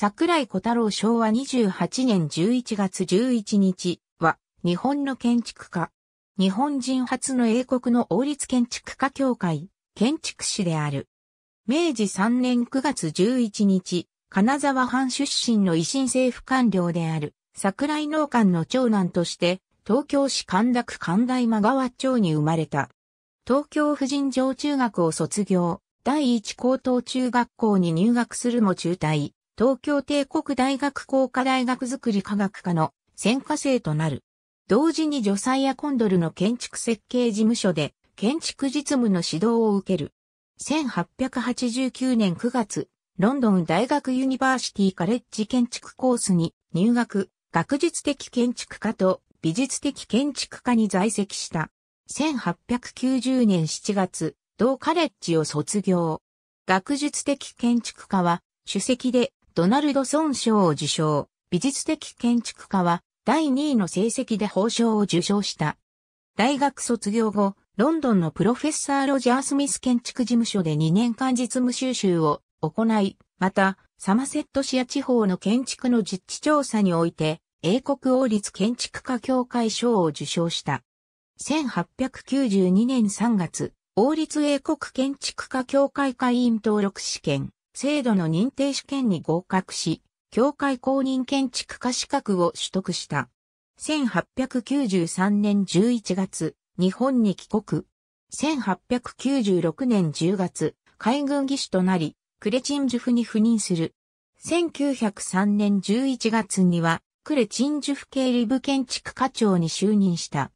桜井小太郎昭和28年11月11日は日本の建築家。日本人初の英国の王立建築家協会、建築士である。明治3年9月11日、金沢藩出身の維新政府官僚である桜井農館の長男として東京市神田区神田今川町に生まれた。東京婦人上中学を卒業、第一高等中学校に入学するも中退。東京帝国大学工科大学づくり科学科の専科生となる。同時にジョサイア・コンドルの建築設計事務所で建築実務の指導を受ける。1889年9月、ロンドン大学ユニバーシティカレッジ建築コースに入学、学術的建築家と美術的建築家に在籍した。1890年7月、同カレッジを卒業。学術的建築家は、主席でドナルドソン賞を受賞、美術的建築家は第2位の成績で褒賞を受賞した。大学卒業後、ロンドンのプロフェッサーロジャー・スミス建築事務所で2年間実務収集を行い、また、サマセットシア地方の建築の実地調査において、英国王立建築家協会賞を受賞した。1892年3月、王立英国建築家協会会員登録試験、制度の認定試験に合格し、教会公認建築家資格を取得した。1893年11月、日本に帰国。1896年10月、海軍技師となり、クレチンジュフに赴任する。1903年11月には、クレチンジュフ経理部建築課長に就任した。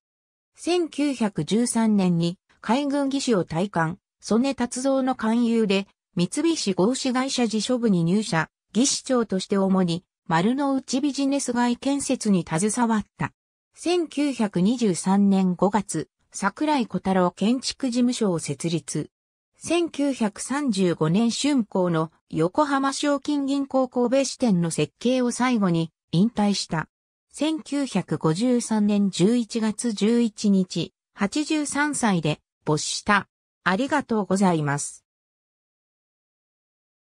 1913年に海軍技師を退官、曽根達造の勧誘で三菱合資会社辞処部に入社、技師長として主に丸の内ビジネス街建設に携わった。1923年5月、桜井小太郎建築事務所を設立。1935年春光の横浜賞金銀行神戸支店の設計を最後に引退した。1953年11月11日、83歳で没した。ありがとうございます。